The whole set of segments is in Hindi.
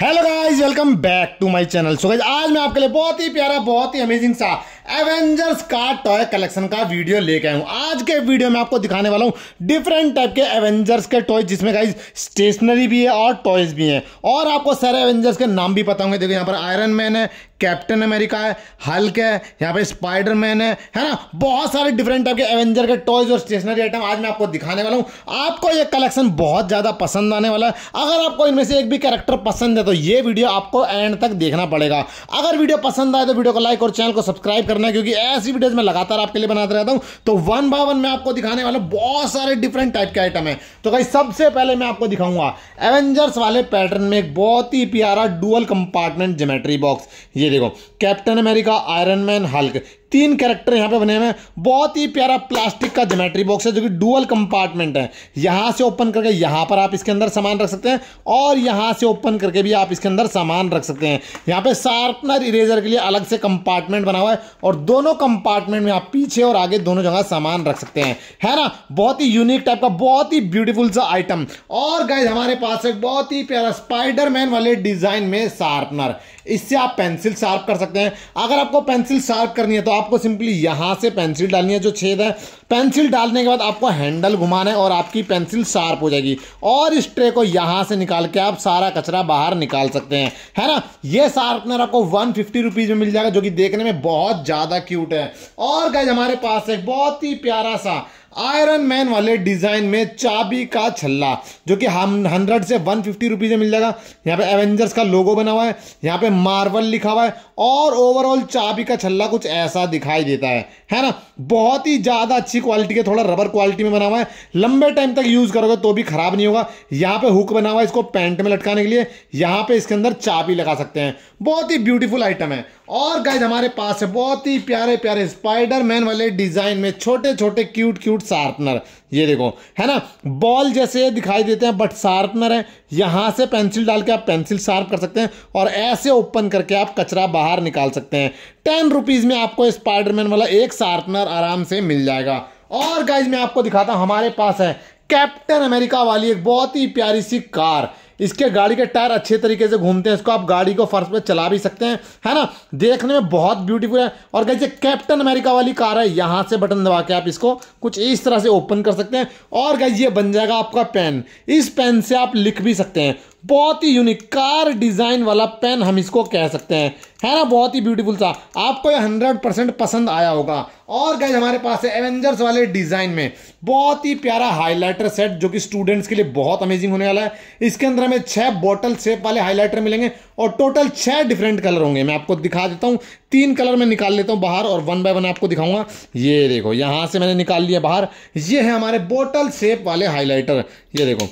hello guys welcome back to my channel so guys आज मैं आपके लिए बहुत ही प्यारा बहुत ही अमेजिंग सा एवेंजर्स का टॉय कलेक्शन का वीडियो लेके आया हूं आज के वीडियो में आपको दिखाने वाला हूँ डिफरेंट टाइप के एवेंजर्स के टॉय जिसमें गाइज स्टेशनरी भी है और टॉयज भी हैं और आपको सारे एवेंजर्स के नाम भी पता होंगे देखो यहाँ पर आयरन मैन है कैप्टन अमेरिका है हल्क है यहाँ पे स्पाइडरमैन है है ना बहुत सारे डिफरेंट टाइप के एवेंजर के टॉयज और स्टेशनरी आइटम आज मैं आपको दिखाने वाला हूँ आपको ये कलेक्शन बहुत ज़्यादा पसंद आने वाला है अगर आपको इनमें से एक भी कैरेक्टर पसंद है तो ये वीडियो आपको एंड तक देखना पड़ेगा अगर वीडियो पसंद आए तो वीडियो को लाइक और चैनल को सब्सक्राइब कर करना है क्योंकि ऐसी वीडियोज मैं लगातार आपके लिए बनाते रहता हूं तो वन बाय वन मैं आपको दिखाने वाला बहुत सारे डिफरेंट टाइप के आइटम है तो भाई सबसे पहले मैं आपको दिखाऊंगा एवेंजर्स वाले पैटर्न में एक बहुत ही प्यारा डुअल कंपार्टमेंट जोमेट्री बॉक्स ये देखो Captain America Iron Man Hulk तीन कैरेक्टर यहाँ पे बने हुए हैं बहुत ही प्यारा प्लास्टिक का जोमेट्री बॉक्स है जो कि डुअल कंपार्टमेंट है यहाँ से ओपन करके यहाँ पर आप इसके अंदर सामान रख सकते हैं और यहाँ से ओपन करके भी आप इसके अंदर सामान रख सकते हैं यहाँ पे शार्पनर इरेजर के लिए अलग से कंपार्टमेंट बना हुआ है और दोनों कंपार्टमेंट में आप पीछे और आगे दोनों जगह सामान रख सकते हैं है ना बहुत ही यूनिक टाइप का बहुत ही ब्यूटीफुल सा आइटम और गाइज हमारे पास एक बहुत ही प्यारा स्पाइडरमैन वाले डिजाइन में शार्पनर इससे आप पेंसिल शार्प कर सकते हैं अगर आपको पेंसिल शार्प करनी है तो आपको सिंपली यहाँ से पेंसिल डालनी है जो छेद है पेंसिल डालने के बाद आपको हैंडल घुमाना है और आपकी पेंसिल शार्प हो जाएगी और इस ट्रे को यहाँ से निकाल के आप सारा कचरा बाहर निकाल सकते हैं है ना ये शार्पनर आपको वन फिफ्टी में मिल जाएगा जो कि देखने में बहुत ज़्यादा क्यूट है और गैज हमारे पास एक बहुत ही प्यारा सा आयरन मैन वाले डिजाइन में चाबी का छल्ला जो कि हम हंड्रेड से वन फिफ्टी रुपीज में मिल जाएगा यहाँ पे एवेंजर्स का लोगो बना हुआ है यहाँ पे मार्वल लिखा हुआ है और ओवरऑल चाबी का छल्ला कुछ ऐसा दिखाई देता है है ना बहुत ही ज़्यादा अच्छी क्वालिटी के थोड़ा रबर क्वालिटी में बना हुआ है लंबे टाइम तक यूज़ करोगे तो भी खराब नहीं होगा यहाँ पे हुक बना हुआ है इसको पैंट में लटकाने के लिए यहाँ पे इसके अंदर चाबी लगा सकते हैं बहुत ही ब्यूटीफुल आइटम है और गाइज हमारे पास है बहुत ही प्यारे प्यारे स्पाइडर मैन वाले डिज़ाइन में छोटे छोटे क्यूट क्यूट शार्पनर ये देखो है ना बॉल जैसे दिखाई देते हैं बट शार्पनर है यहां से पेंसिल डाल के आप पेंसिल शार्प कर सकते हैं और ऐसे ओपन करके आप कचरा बाहर निकाल सकते हैं टेन रुपीज़ में आपको स्पाइडरमैन वाला एक शार्पनर आराम से मिल जाएगा और गाइज मैं आपको दिखाता हूं हमारे पास है कैप्टन अमेरिका वाली एक बहुत ही प्यारी सी कार इसके गाड़ी के टायर अच्छे तरीके से घूमते हैं इसको आप गाड़ी को फर्श पर चला भी सकते हैं है ना देखने में बहुत ब्यूटीफुल है और कैसे कैप्टन अमेरिका वाली कार है यहाँ से बटन दबा के आप इसको कुछ इस तरह से ओपन कर सकते हैं और कैसे ये बन जाएगा आपका पेन इस पेन से आप लिख भी सकते हैं बहुत ही यूनिक कार डिज़ाइन वाला पेन हम इसको कह सकते हैं है ना बहुत ही ब्यूटीफुल सा आपको ये हंड्रेड परसेंट पसंद आया होगा और गैज हमारे पास है एवेंजर्स वाले डिज़ाइन में बहुत ही प्यारा हाइलाइटर सेट जो कि स्टूडेंट्स के लिए बहुत अमेजिंग होने वाला है इसके अंदर हमें छह बॉटल शेप वाले हाईलाइटर मिलेंगे और टोटल छह डिफरेंट कलर होंगे मैं आपको दिखा देता हूँ तीन कलर मैं निकाल लेता हूँ बाहर और वन बाय वन आपको दिखाऊंगा ये देखो यहाँ से मैंने निकाल लिया बाहर ये है हमारे बोटल शेप वाले हाईलाइटर ये देखो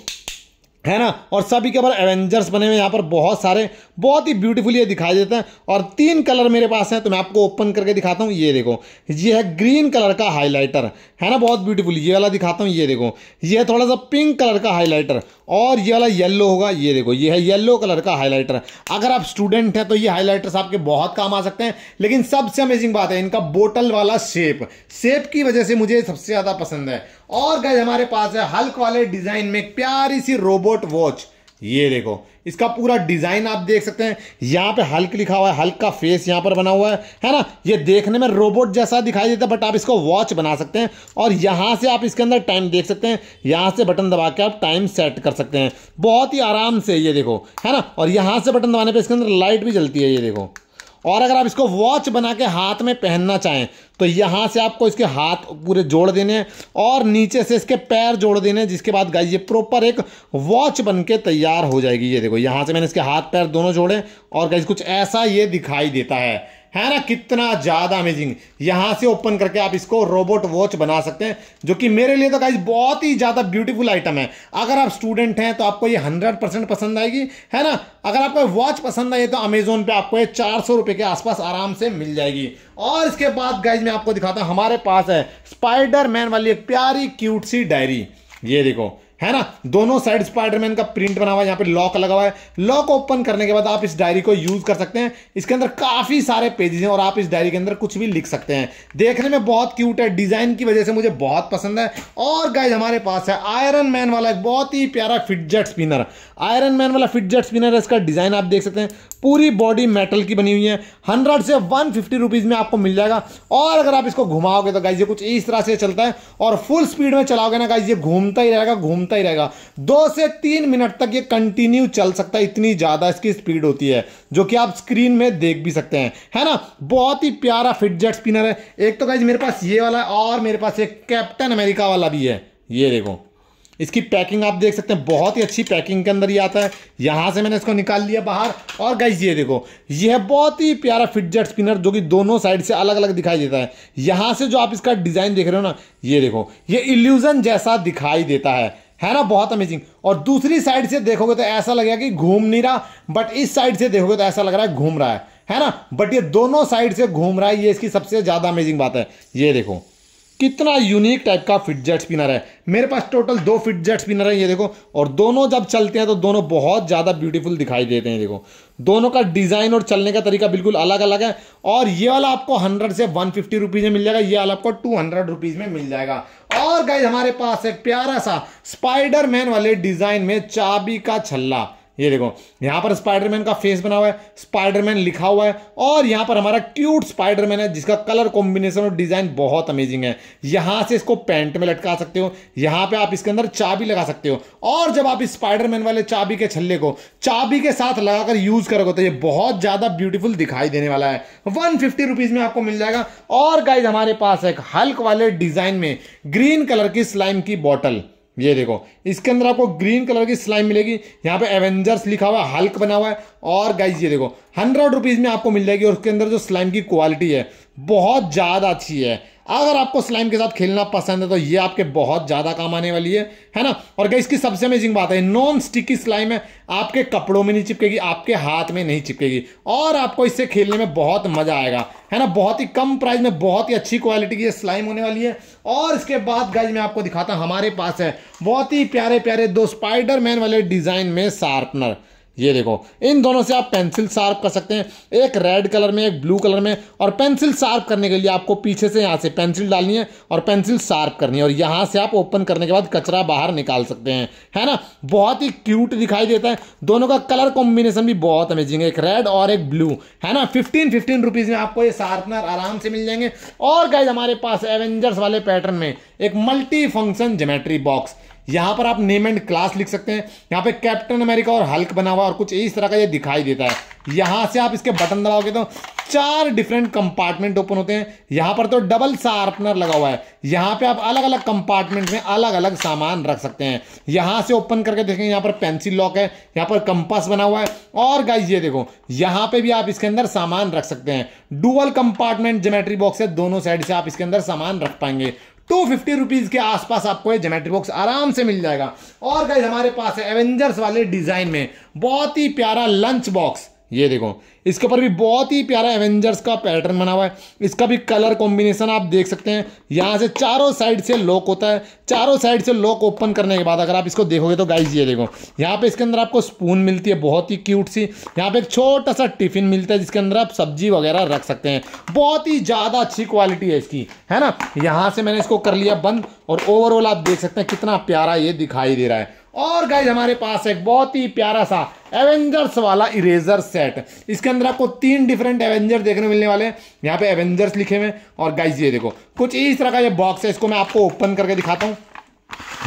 है ना और सभी के ऊपर एवेंजर्स बने हुए यहाँ पर बहुत सारे बहुत ही ब्यूटीफुल ये दिखाई देते हैं और तीन कलर मेरे पास हैं तो मैं आपको ओपन करके दिखाता हूँ ये देखो ये है ग्रीन कलर का हाइलाइटर है ना बहुत ब्यूटीफुल ये वाला दिखाता हूँ ये देखो ये है थोड़ा सा पिंक कलर का हाइलाइटर और ये वाला येल्लो होगा ये देखो ये है येल्लो कलर का हाईलाइटर अगर आप स्टूडेंट हैं तो ये हाईलाइटर्स आपके बहुत काम आ सकते हैं लेकिन सबसे अमेजिंग बात है इनका बोटल वाला शेप शेप की वजह से मुझे सबसे ज़्यादा पसंद है और गए हमारे पास है हल्क वाले डिजाइन में एक प्यारी सी रोबोट वॉच ये देखो इसका पूरा डिजाइन आप देख सकते हैं यहाँ पे हल्क लिखा हुआ है हल्क का फेस यहाँ पर बना हुआ है है ना ये देखने में रोबोट जैसा दिखाई देता है बट आप इसको वॉच बना सकते हैं और यहाँ से आप इसके अंदर टाइम देख सकते हैं यहाँ से बटन दबा के आप टाइम सेट कर सकते हैं बहुत ही आराम से ये देखो है ना और यहाँ से बटन दबाने पर इसके अंदर लाइट भी जलती है ये देखो और अगर आप इसको वॉच बना के हाथ में पहनना चाहें तो यहाँ से आपको इसके हाथ पूरे जोड़ देने हैं और नीचे से इसके पैर जोड़ देने हैं जिसके बाद गाइस ये प्रॉपर एक वॉच बन के तैयार हो जाएगी ये देखो यहाँ से मैंने इसके हाथ पैर दोनों जोड़े और गाइस कुछ ऐसा ये दिखाई देता है है ना कितना ज़्यादा अमेजिंग यहाँ से ओपन करके आप इसको रोबोट वॉच बना सकते हैं जो कि मेरे लिए तो गाइज बहुत ही ज़्यादा ब्यूटीफुल आइटम है अगर आप स्टूडेंट हैं तो आपको ये हंड्रेड परसेंट पसंद आएगी है ना अगर आपको वॉच पसंद आई तो अमेजोन पे आपको ये चार सौ रुपये के आसपास आराम से मिल जाएगी और इसके बाद गाइज मैं आपको दिखाता हूँ हमारे पास है स्पाइडर मैन वाली एक प्यारी क्यूट सी डायरी ये देखो है ना दोनों साइड स्पाइडरमैन का प्रिंट बना हुआ है यहाँ पे लॉक लगा हुआ है लॉक ओपन करने के बाद आप इस डायरी को यूज कर सकते हैं इसके अंदर काफी सारे पेजेस हैं और आप इस डायरी के अंदर कुछ भी लिख सकते हैं देखने में बहुत क्यूट है डिजाइन की वजह से मुझे बहुत पसंद है और गाइज हमारे पास है आयरन मैन वाला एक बहुत ही प्यारा फिटजेट स्पिनर आयरन मैन वाला फिटजेट स्पिनर है इसका डिजाइन आप देख सकते हैं पूरी बॉडी मेटल की बनी हुई है हंड्रेड से वन फिफ्टी रुपीज में आपको मिल जाएगा और अगर आप इसको घुमाओगे तो गाइज ये कुछ इस तरह से चलता है और फुल स्पीड में चलाओगे ना गाइज ये घूमता ही रहेगा घूम घूमता ही रहेगा दो से तीन मिनट तक ये कंटिन्यू चल सकता है इतनी ज़्यादा इसकी स्पीड होती है जो कि आप स्क्रीन में देख भी सकते हैं है ना बहुत ही प्यारा फिटजेट स्पिनर है एक तो गाइज मेरे पास ये वाला है और मेरे पास एक कैप्टन अमेरिका वाला भी है ये देखो इसकी पैकिंग आप देख सकते हैं बहुत ही अच्छी पैकिंग के अंदर ये आता है यहाँ से मैंने इसको निकाल लिया बाहर और गाइज ये देखो ये है बहुत ही प्यारा फिटजेट स्पिनर जो कि दोनों साइड से अलग अलग दिखाई देता है यहाँ से जो आप इसका डिज़ाइन देख रहे हो ना ये देखो ये इल्यूजन जैसा दिखाई देता है है ना बहुत अमेजिंग और दूसरी साइड से देखोगे तो ऐसा लगेगा कि घूम नहीं रहा बट इस साइड से देखोगे तो ऐसा लग रहा है घूम रहा है है ना बट ये दोनों साइड से घूम रहा है ये इसकी सबसे ज़्यादा अमेजिंग बात है ये देखो कितना यूनिक टाइप का फिट जेट स्पिनर है मेरे पास टोटल दो फिट जेट स्पिनर है ये देखो और दोनों जब चलते हैं तो दोनों बहुत ज़्यादा ब्यूटीफुल दिखाई देते हैं देखो दोनों का डिज़ाइन और चलने का तरीका बिल्कुल अलग अलग है और ये वाला आपको हंड्रेड से वन फिफ्टी रुपीज़ में मिल जाएगा ये वाला आपको टू हंड्रेड रुपीज़ में मिल जाएगा और गाइज हमारे पास एक प्यारा सा स्पाइडरमैन वाले डिज़ाइन में चाबी का छल्ला ये देखो यहाँ पर स्पाइडरमैन का फेस बना हुआ है स्पाइडरमैन लिखा हुआ है और यहाँ पर हमारा क्यूट स्पाइडरमैन है जिसका कलर कॉम्बिनेशन और डिज़ाइन बहुत अमेजिंग है यहाँ से इसको पैंट में लटका सकते हो यहाँ पे आप इसके अंदर चाबी लगा सकते हो और जब आप इस स्पाइडरमैन वाले चाबी के छल्ले को चाबी के साथ लगाकर यूज़ करोगे तो ये बहुत ज़्यादा ब्यूटीफुल दिखाई देने वाला है वन फिफ्टी रुपीज़ में आपको मिल जाएगा और गाइज हमारे पास एक हल्क वाले डिज़ाइन में ग्रीन कलर की स्लाइम की बॉटल ये देखो इसके अंदर आपको ग्रीन कलर की स्लाइम मिलेगी यहाँ पे एवेंजर्स लिखा हुआ है हल्क बना हुआ है और गाइज ये देखो हंड्रेड रुपीज़ में आपको मिल जाएगी और उसके अंदर जो स्लाइम की क्वालिटी है बहुत ज़्यादा अच्छी है अगर आपको स्लाइम के साथ खेलना पसंद है तो ये आपके बहुत ज़्यादा काम आने वाली है है ना और गई इसकी सबसे अमेजिंग बात है नॉन स्टिकी स्लाइम है आपके कपड़ों में नहीं चिपकेगी आपके हाथ में नहीं चिपकेगी और आपको इससे खेलने में बहुत मज़ा आएगा है ना बहुत ही कम प्राइस में बहुत ही अच्छी क्वालिटी की स्लाइम होने वाली है और इसके बाद गाइज मैं आपको दिखाता हूँ हमारे पास है बहुत ही प्यारे प्यारे दो स्पाइडर मैन वाले डिज़ाइन में शार्पनर ये देखो इन दोनों से आप पेंसिल शार्प कर सकते हैं एक रेड कलर में एक ब्लू कलर में और पेंसिल शार्प करने के लिए आपको पीछे से यहाँ से पेंसिल डालनी है और पेंसिल शार्प करनी है और यहाँ से आप ओपन करने के बाद कचरा बाहर निकाल सकते हैं है ना बहुत ही क्यूट दिखाई देता है दोनों का कलर कॉम्बिनेशन भी बहुत अमेजिंग है एक रेड और एक ब्लू है ना फिफ्टीन फिफ्टीन रुपीज़ में आपको ये शार्पनर आराम से मिल जाएंगे और गाइज हमारे पास एवेंजर्स वाले पैटर्न में एक मल्टी फंक्शन जोमेट्री बॉक्स यहाँ पर आप नेम एंड क्लास लिख सकते हैं यहाँ पे कैप्टन अमेरिका और हल्क बना हुआ और कुछ इस तरह का ये दिखाई देता है यहाँ से आप इसके बटन दबाओगे तो चार डिफरेंट कंपार्टमेंट ओपन होते हैं यहाँ पर तो डबल शार्पनर लगा हुआ है यहाँ पे आप अलग अलग कंपार्टमेंट में अलग अलग सामान रख सकते हैं यहाँ से ओपन करके देखें यहाँ पर पेंसिल लॉक है यहाँ पर कंपास बना हुआ है और गाइज ये देखो यहाँ पे भी आप इसके अंदर सामान रख सकते हैं डुअल कंपार्टमेंट जोमेट्री बॉक्स है दोनों साइड से आप इसके अंदर सामान रख पाएंगे टू फिफ्टी रुपीज़ के आसपास आपको ये जोमेट्री बॉक्स आराम से मिल जाएगा और गाइज हमारे पास है एवेंजर्स वाले डिज़ाइन में बहुत ही प्यारा लंच बॉक्स ये देखो इसके ऊपर भी बहुत ही प्यारा एवेंजर्स का पैटर्न बना हुआ है इसका भी कलर कॉम्बिनेशन आप देख सकते हैं यहाँ से चारों साइड से लॉक होता है चारों साइड से लॉक ओपन करने के बाद अगर आप इसको देखोगे तो गाइज ये देखो यहाँ पे इसके अंदर आपको स्पून मिलती है बहुत ही क्यूट सी यहाँ पे एक छोटा सा टिफिन मिलता है जिसके अंदर आप सब्जी वगैरह रख सकते हैं बहुत ही ज़्यादा अच्छी क्वालिटी है इसकी है ना यहाँ से मैंने इसको कर लिया बंद और ओवरऑल आप देख सकते हैं कितना प्यारा ये दिखाई दे रहा है और गाइज हमारे पास एक बहुत ही प्यारा सा एवेंजर्स वाला इरेजर सेट इसके अंदर आपको तीन डिफरेंट एवेंजर देखने मिलने वाले हैं यहाँ पे एवेंजर्स लिखे हुए और गाइज ये देखो कुछ इस तरह का ये बॉक्स है इसको मैं आपको ओपन करके दिखाता हूँ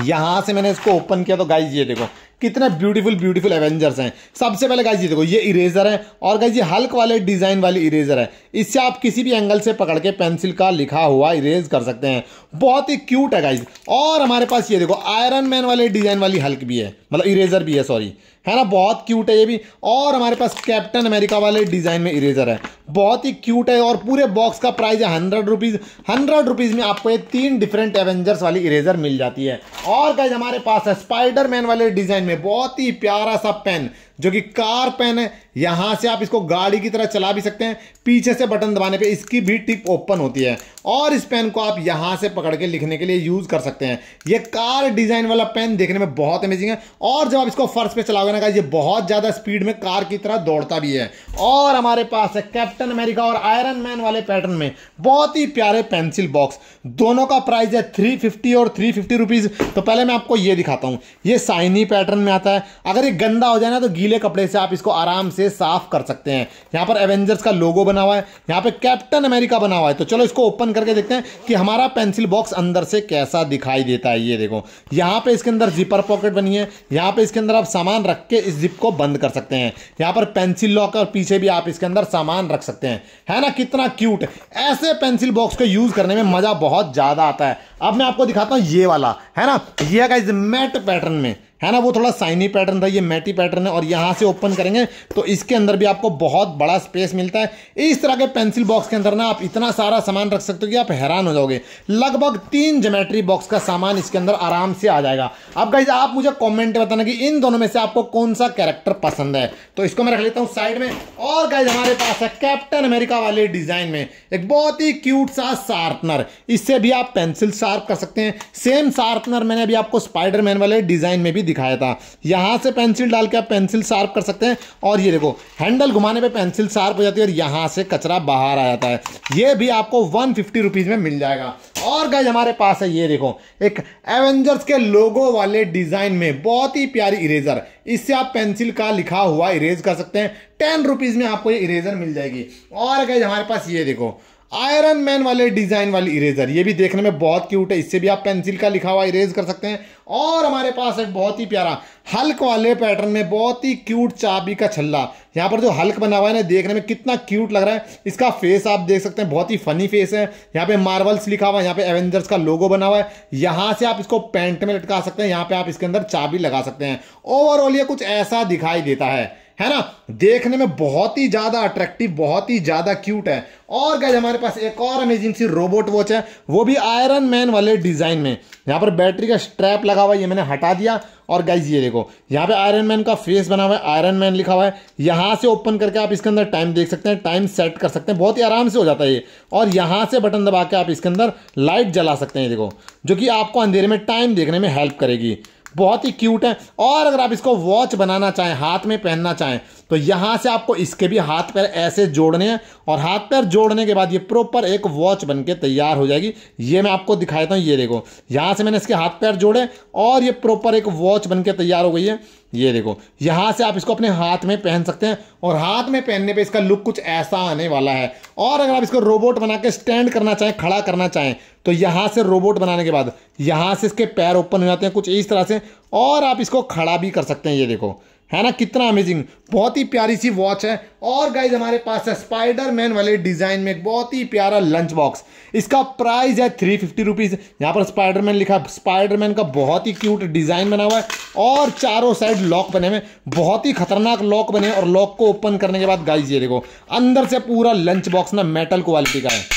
यहाँ से मैंने इसको ओपन किया तो गाइज ये देखो कितने ब्यूटीफुल ब्यूटीफुल एवेंजर्स हैं सबसे पहले गाइस ये देखो ये इरेजर है और गाइस ये हल्क वाले डिज़ाइन वाली इरेजर है इससे आप किसी भी एंगल से पकड़ के पेंसिल का लिखा हुआ इरेज कर सकते हैं बहुत ही क्यूट है गाइस और हमारे पास ये देखो आयरन मैन वाले डिज़ाइन वाली हल्क भी है मतलब इरेजर भी है सॉरी है ना बहुत क्यूट है ये भी और हमारे पास कैप्टन अमेरिका वाले डिज़ाइन में इरेजर है बहुत ही क्यूट है और पूरे बॉक्स का प्राइस है हंड्रेड रुपीज़ हंड्रेड रुपीज़ में आपको ये तीन डिफरेंट एवेंजर्स वाली इरेजर मिल जाती है और गाइज हमारे पास है स्पाइडरमैन वाले डिज़ाइन में बहुत ही प्यारा सा पेन जो कि कार पेन है यहां से आप इसको गाड़ी की तरह चला भी सकते हैं पीछे से बटन दबाने पे इसकी भी टिप ओपन होती है और इस पेन को आप यहां से पकड़ के लिखने के लिए यूज़ कर सकते हैं ये कार डिज़ाइन वाला पेन देखने में बहुत अमेजिंग है और जब आप इसको फर्श पे चलाओगे ना ये बहुत ज़्यादा स्पीड में कार की तरह दौड़ता भी है और हमारे पास है कैप्टन अमेरिका और आयरन मैन वाले पैटर्न में बहुत ही प्यारे पेंसिल बॉक्स दोनों का प्राइस है थ्री और थ्री फिफ्टी तो पहले मैं आपको ये दिखाता हूँ ये साइनी पैटर्न में आता है अगर ये गंदा हो जाए ना तो गीले कपड़े से आप इसको आराम से साफ कर सकते हैं यहां पर एवेंजर्स का लोगो बना हुआ है यहां पर कैप्टन अमेरिका बना हुआ है तो चलो इसको ओपन करके देखते हैं कि हमारा पेंसिल बॉक्स अंदर से कैसा दिखाई देता है ये देखो यहां पर इसके अंदर जिपर पॉकेट बनी है यहां पर इसके अंदर आप सामान रख के इस जिप को बंद कर सकते हैं यहां पर पेंसिल लॉक और पीछे भी आप इसके अंदर सामान रख सकते हैं है ना कितना क्यूट ऐसे पेंसिल बॉक्स को यूज़ करने में मज़ा बहुत ज़्यादा आता है अब मैं आपको दिखाता हूं ये वाला है ना ये है इस मैट पैटर्न में है ना वो थोड़ा साइनी पैटर्न था ये मैटी पैटर्न है और यहाँ से ओपन करेंगे तो इसके अंदर भी आपको बहुत बड़ा स्पेस मिलता है इस तरह के पेंसिल बॉक्स के अंदर ना आप इतना सारा सामान रख सकते हो कि आप हैरान हो जाओगे लगभग तीन जोमेट्री बॉक्स का सामान इसके अंदर आराम से आ जाएगा अब गाइज आप मुझे कॉमेंट बताना कि इन दोनों में से आपको कौन सा कैरेक्टर पसंद है तो इसको मैं रख लेता हूँ साइड में और गाइज हमारे पास है कैप्टन अमेरिका वाले डिजाइन में एक बहुत ही क्यूट सा शार्पनर इससे भी आप पेंसिल शार्प कर सकते हैं सेम शार्पनर मैंने अभी आपको स्पाइडरमैन वाले डिजाइन में भी दिखाया था यहाँ से पेंसिल डाल के आप पेंसिल शार्प कर सकते हैं और ये देखो हैंडल घुमाने पे पेंसिल शार्प हो जाती है और यहाँ से कचरा बाहर आ जाता है ये भी आपको वन फिफ्टी में मिल जाएगा और गज हमारे पास है ये देखो एक एवेंजर्स के लोगो वाले डिज़ाइन में बहुत ही प्यारी इरेजर इससे आप पेंसिल का लिखा हुआ इरेज कर सकते हैं टेन रुपीज़ में आपको ये इरेजर मिल जाएगी और गज हमारे पास ये देखो आयरन मैन वाले डिज़ाइन वाली इरेजर ये भी देखने में बहुत क्यूट है इससे भी आप पेंसिल का लिखा हुआ इरेज कर सकते हैं और हमारे पास एक बहुत ही प्यारा हल्क वाले पैटर्न में बहुत ही क्यूट चाबी का छल्ला यहाँ पर जो हल्क बना हुआ है ना देखने में कितना क्यूट लग रहा है इसका फेस आप देख सकते हैं बहुत ही फनी फेस है यहाँ पे मार्वल्स लिखा हुआ है यहाँ पे एवेंजर्स का लोगो बना हुआ है यहाँ से आप इसको पेंट में लटका सकते हैं यहाँ पे आप इसके अंदर चाबी लगा सकते हैं ओवरऑल ये कुछ ऐसा दिखाई देता है है ना देखने में बहुत ही ज़्यादा अट्रैक्टिव बहुत ही ज़्यादा क्यूट है और गैज हमारे पास एक और अमेजिंग सी रोबोट वॉच है वो भी आयरन मैन वाले डिज़ाइन में यहाँ पर बैटरी का स्ट्रैप लगा हुआ है ये मैंने हटा दिया और गाइज ये देखो यहाँ पे आयरन मैन का फेस बना हुआ है आयरन मैन लिखा हुआ है यहाँ से ओपन करके आप इसके अंदर टाइम देख सकते हैं टाइम सेट कर सकते हैं बहुत ही आराम से हो जाता है ये और यहाँ से बटन दबा के आप इसके अंदर लाइट जला सकते हैं देखो जो कि आपको अंधेरे में टाइम देखने में हेल्प करेगी बहुत ही क्यूट है और अगर आप इसको वॉच बनाना चाहें हाथ में पहनना चाहें तो यहां से आपको इसके भी हाथ पैर ऐसे जोड़ने हैं और हाथ पैर जोड़ने के बाद ये प्रॉपर एक वॉच बन के तैयार हो जाएगी ये मैं आपको दिखाता हूँ ये देखो यहाँ से मैंने इसके हाथ पैर जोड़े और ये प्रॉपर एक वॉच बन के तैयार हो गई है ये देखो यहाँ से आप इसको अपने हाथ में पहन सकते हैं और हाथ में पहनने पे इसका लुक कुछ ऐसा आने वाला है और अगर आप इसको रोबोट बना के स्टैंड करना चाहें खड़ा करना चाहें तो यहाँ से रोबोट बनाने के बाद यहाँ से इसके पैर ओपन हो जाते हैं कुछ इस तरह से और आप इसको खड़ा भी कर सकते हैं ये देखो है ना कितना अमेजिंग बहुत ही प्यारी सी वॉच है और गाइज हमारे पास है स्पाइडर मैन वाले डिज़ाइन में एक बहुत ही प्यारा लंच बॉक्स इसका प्राइस है थ्री फिफ्टी रुपीज़ यहाँ पर स्पाइडर मैन लिखा स्पाइडर मैन का बहुत ही क्यूट डिज़ाइन बना हुआ है और चारों साइड लॉक बने हुए बहुत ही खतरनाक लॉक बने और लॉक को ओपन करने के बाद गाइज ये देखो अंदर से पूरा लंच बॉक्स ना मेटल क्वालिटी का है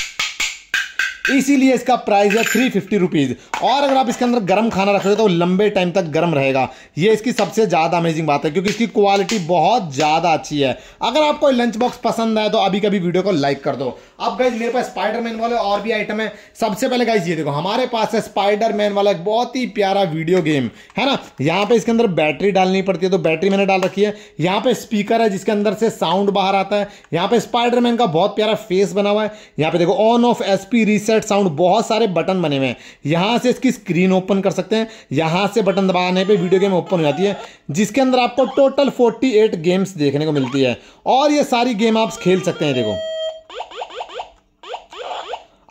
इसीलिए इसका प्राइस है थ्री फिफ्टी रुपीज़ और अगर आप इसके अंदर गर्म खाना रखोगे तो लंबे टाइम तक गर्म रहेगा ये इसकी सबसे ज़्यादा अमेजिंग बात है क्योंकि इसकी क्वालिटी बहुत ज़्यादा अच्छी है अगर आपको लंच बॉक्स पसंद आए तो अभी कभी वीडियो को लाइक कर दो अब गाइज मेरे पास स्पाइडरमैन वाले और भी आइटम है सबसे पहले गाइज ये देखो हमारे पास है स्पाइडरमैन वाला एक बहुत ही प्यारा वीडियो गेम है ना यहाँ पे इसके अंदर बैटरी डालनी पड़ती है तो बैटरी मैंने डाल रखी है यहाँ पे स्पीकर है जिसके अंदर से साउंड बाहर आता है यहाँ पे स्पाइडरमैन का बहुत प्यारा फेस बना हुआ है यहाँ पे देखो on off SP reset set sound बहुत सारे बटन बने हुए हैं यहाँ से इसकी स्क्रीन ओपन कर सकते हैं यहाँ से बटन दबाने पे वीडियो गेम ओपन हो जाती है जिसके अंदर आपको टोटल 48 गेम्स देखने को मिलती है और ये सारी गेम आप खेल सकते हैं देखो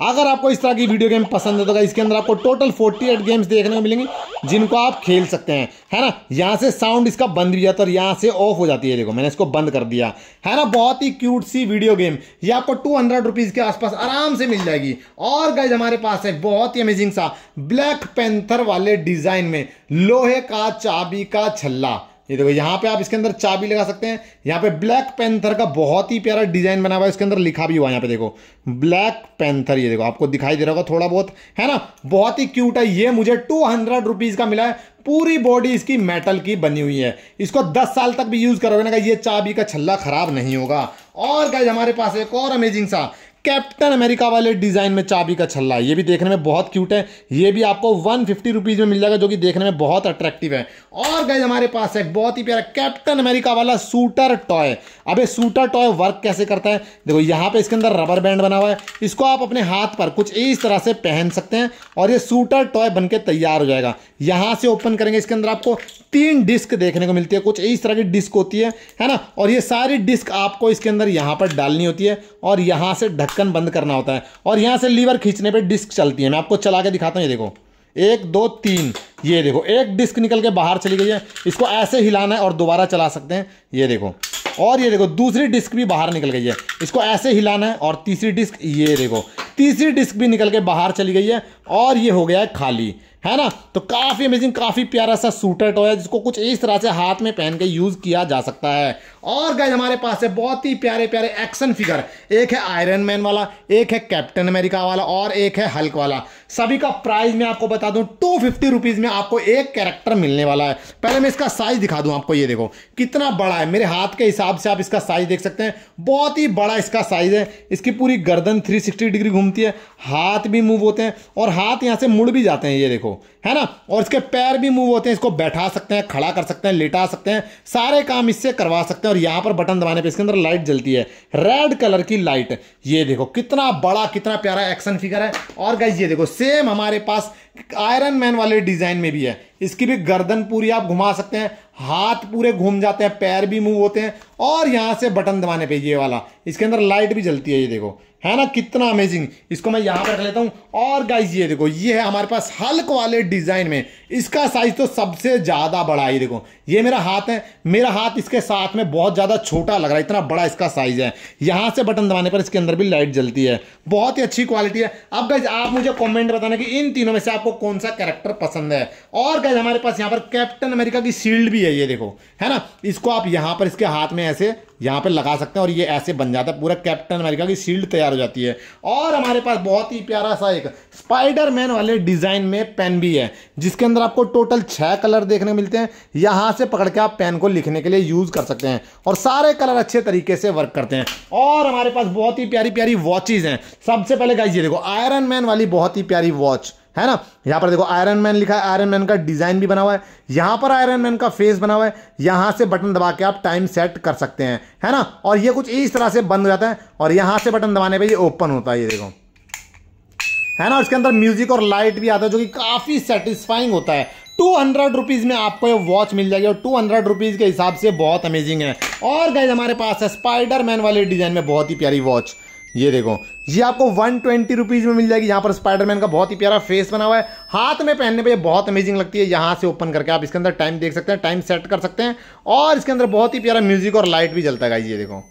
अगर आपको इस तरह की वीडियो गेम पसंद है तो इसके अंदर आपको टोटल 48 गेम्स देखने को मिलेंगी जिनको आप खेल सकते हैं है ना यहाँ से साउंड इसका बंद भी जाता है और यहाँ से ऑफ हो जाती है देखो मैंने इसको बंद कर दिया है ना बहुत ही क्यूट सी वीडियो गेम ये आपको टू हंड्रेड रुपीज़ के आसपास आराम से मिल जाएगी और गाइज हमारे पास है बहुत ही अमेजिंग सा ब्लैक पेंथर वाले डिज़ाइन में लोहे का चाबी का छल्ला ये देखो यहाँ पे आप इसके अंदर चाबी लगा सकते हैं यहाँ पे ब्लैक पेंथर का बहुत ही प्यारा डिजाइन बना हुआ है इसके अंदर लिखा भी हुआ है यहाँ पे देखो ब्लैक पैंथर ये देखो आपको दिखाई दे रहा होगा थोड़ा बहुत है ना बहुत ही क्यूट है ये मुझे टू हंड्रेड रुपीज का मिला है पूरी बॉडी इसकी मेटल की बनी हुई है इसको दस साल तक भी यूज करोगे ना ये चाबी का छल्ला खराब नहीं होगा और गाइज हमारे पास एक और अमेजिंग सा कैप्टन अमेरिका वाले डिज़ाइन में चाबी का छल्ला ये भी देखने में बहुत क्यूट है ये भी आपको वन फिफ्टी रुपीज़ में मिल जाएगा जो कि देखने में बहुत अट्रैक्टिव है और गए हमारे पास है बहुत ही प्यारा कैप्टन अमेरिका वाला सूटर टॉय अबे सूटर टॉय वर्क कैसे करता है देखो यहाँ पे इसके अंदर रबर बैंड बना हुआ है इसको आप अपने हाथ पर कुछ इस तरह से पहन सकते हैं और ये सूटर टॉय बन तैयार हो जाएगा यहाँ से ओपन करेंगे इसके अंदर आपको तीन डिस्क देखने को मिलती है कुछ इस तरह की डिस्क होती है है ना और ये सारी डिस्क आपको इसके अंदर यहाँ पर डालनी होती है और यहाँ से ढक ढक्कन बंद करना होता है और यहाँ से लीवर खींचने पर डिस्क चलती है मैं आपको चला के दिखाता हूँ ये देखो एक दो तीन ये देखो एक डिस्क निकल के बाहर चली गई है इसको ऐसे हिलाना है और दोबारा चला सकते हैं ये देखो और ये देखो दूसरी डिस्क भी बाहर निकल गई है इसको ऐसे हिलाना है और तीसरी डिस्क ये देखो तीसरी डिस्क भी निकल के बाहर चली गई है और ये हो गया है खाली है ना तो काफ़ी अमेजिंग काफ़ी प्यारा सा सूटर टॉय है जिसको कुछ इस तरह से हाथ में पहन के यूज़ किया जा सकता है और गए हमारे पास है बहुत ही प्यारे प्यारे एक्शन फिगर एक है आयरन मैन वाला एक है कैप्टन अमेरिका वाला और एक है हल्क वाला सभी का प्राइस मैं आपको बता दूं टू फिफ्टी रुपीज़ में आपको एक कैरेक्टर मिलने वाला है पहले मैं इसका साइज़ दिखा दूं आपको ये देखो कितना बड़ा है मेरे हाथ के हिसाब से आप इसका साइज़ देख सकते हैं बहुत ही बड़ा इसका साइज़ है इसकी पूरी गर्दन थ्री डिग्री घूमती है हाथ भी मूव होते हैं और हाथ यहाँ से मुड़ भी जाते हैं ये देखो है ना और इसके पैर भी मूव होते हैं इसको बैठा सकते हैं खड़ा कर सकते हैं लेटा सकते हैं सारे काम इससे करवा सकते हैं और यहाँ पर बटन दबाने पर इसके अंदर लाइट जलती है रेड कलर की लाइट ये देखो कितना बड़ा कितना प्यारा एक्शन फिगर है और गाइज ये देखो सेम हमारे पास आयरन मैन वाले डिजाइन में भी है इसकी भी गर्दन पूरी आप घुमा सकते हैं हाथ पूरे घूम जाते हैं पैर भी मूव होते हैं और यहाँ से बटन दबाने पे ये वाला इसके अंदर लाइट भी जलती है ये देखो है ना कितना अमेजिंग इसको मैं यहाँ पर रख लेता हूँ और गाइज ये देखो ये है हमारे पास हल्क वाले डिज़ाइन में इसका साइज़ तो सबसे ज़्यादा बड़ा है देखो ये मेरा हाथ है मेरा हाथ इसके साथ में बहुत ज़्यादा छोटा लग रहा है इतना बड़ा इसका साइज़ है यहाँ से बटन दबाने पर इसके अंदर भी लाइट जलती है बहुत ही अच्छी क्वालिटी है अब गाइज आप मुझे कॉमेंट बताना कि इन तीनों में से आपको कौन सा कैरेक्टर पसंद है और गाइज हमारे पास यहाँ पर कैप्टन अमेरिका की शील्ड भी है ये देखो है ना इसको आप यहाँ पर इसके हाथ में ऐसे यहाँ पे लगा सकते हैं और ये ऐसे बन जाता है पूरा कैप्टन अमेरिका की शील्ड तैयार हो जाती है और हमारे पास बहुत ही प्यारा सा एक स्पाइडर मैन वाले डिज़ाइन में पेन भी है जिसके अंदर आपको टोटल छः कलर देखने मिलते हैं यहाँ से पकड़ के आप पेन को लिखने के लिए यूज़ कर सकते हैं और सारे कलर अच्छे तरीके से वर्क करते हैं और हमारे पास बहुत ही प्यारी प्यारी वॉचेज़ हैं सबसे पहले गाइजिए देखो आयरन मैन वाली बहुत ही प्यारी वॉच है ना यहाँ पर देखो आयरन मैन लिखा है आयरन मैन का डिज़ाइन भी बना हुआ है यहाँ पर आयरन मैन का फेस बना हुआ है यहाँ से बटन दबा के आप टाइम सेट कर सकते हैं है ना और ये कुछ इस तरह से बंद हो जाता है और यहाँ से बटन दबाने पर ये ओपन होता है ये देखो है ना उसके अंदर म्यूजिक और लाइट भी आता है जो कि काफ़ी सेटिस्फाइंग होता है टू हंड्रेड रुपीज़ में आपको ये वॉच मिल जाएगी और टू हंड्रेड रुपीज़ के हिसाब से बहुत अमेजिंग है और गैज हमारे पास है स्पाइडर मैन वाले डिज़ाइन में बहुत ही प्यारी वॉच ये देखो ये आपको वन ट्वेंटी रुपीज में मिल जाएगी यहाँ पर स्पाइडरमैन का बहुत ही प्यारा फेस बना हुआ है हाथ में पहनने पे बहुत अमेजिंग लगती है यहाँ से ओपन करके आप इसके अंदर टाइम देख सकते हैं टाइम सेट कर सकते हैं और इसके अंदर बहुत ही प्यारा म्यूजिक और लाइट भी जलता है ये देखो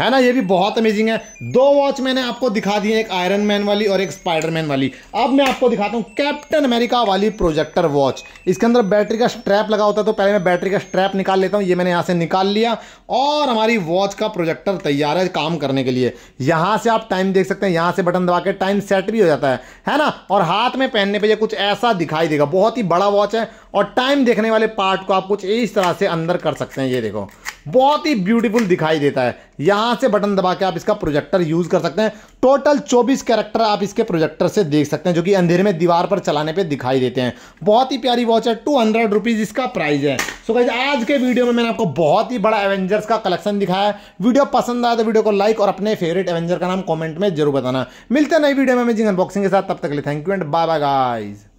है ना ये भी बहुत अमेजिंग है दो वॉच मैंने आपको दिखा दी है एक आयरन मैन वाली और एक स्पाइडरमैन वाली अब मैं आपको दिखाता हूँ कैप्टन अमेरिका वाली प्रोजेक्टर वॉच इसके अंदर बैटरी का स्ट्रैप लगा होता है तो पहले मैं बैटरी का स्ट्रैप निकाल लेता हूँ ये मैंने यहाँ से निकाल लिया और हमारी वॉच का प्रोजेक्टर तैयार है काम करने के लिए यहाँ से आप टाइम देख सकते हैं यहाँ से बटन दबा के टाइम सेट भी हो जाता है है ना और हाथ में पहनने पर यह कुछ ऐसा दिखाई देगा बहुत ही बड़ा वॉच है और टाइम देखने वाले पार्ट को आप कुछ इस तरह से अंदर कर सकते हैं ये देखो बहुत ही ब्यूटीफुल दिखाई देता है यहां से बटन दबा के आप इसका प्रोजेक्टर यूज़ कर सकते हैं टोटल 24 कैरेक्टर आप इसके प्रोजेक्टर से देख सकते हैं जो कि अंधेरे में दीवार पर चलाने पे दिखाई देते हैं बहुत ही प्यारी वॉच है टू हंड्रेड रुपीज़ इसका प्राइस है सो so आज के वीडियो में मैंने आपको बहुत ही बड़ा एवेंजर्स का कलेक्शन दिखाया है वीडियो पसंद आया तो वीडियो को लाइक और अपने फेवरेट एवेंजर का नाम कॉमेंट में जरूर बताना मिलते हैं नई वीडियो में अमेजिंग अनबॉक्सिंग के साथ तब तक लिए thank you and bye bye guys